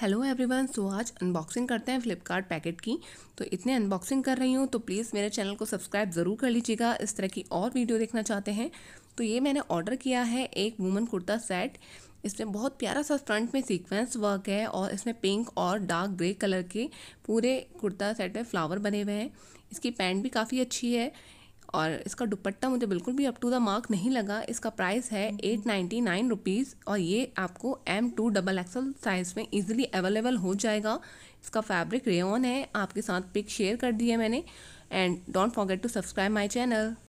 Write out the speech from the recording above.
hello everyone so आज unboxing करते हैं फ्लिपकार्ट पैकेट की तो इतने अनबॉक्सिंग कर रही हूँ तो प्लीज़ मेरे चैनल को सब्सक्राइब ज़रूर कर लीजिएगा इस तरह की और वीडियो देखना चाहते हैं तो ये मैंने ऑर्डर किया है एक वुमन कुर्ता सेट इसमें बहुत प्यारा सा फ्रंट में सीक्वेंस वर्क है और इसमें पिंक और डार्क ग्रे कलर के पूरे कुर्ता सेट में फ्लावर बने हुए हैं इसकी पैंट भी काफ़ी अच्छी है और इसका दुपट्टा मुझे बिल्कुल भी अप टू द मार्क नहीं लगा इसका प्राइस है एट नाइन्टी नाइन रुपीज़ और ये आपको M two double XL size में ईजिली अवेलेबल हो जाएगा इसका फैब्रिक रेन है आपके साथ पिक शेयर कर दी है मैंने and don't forget to subscribe my channel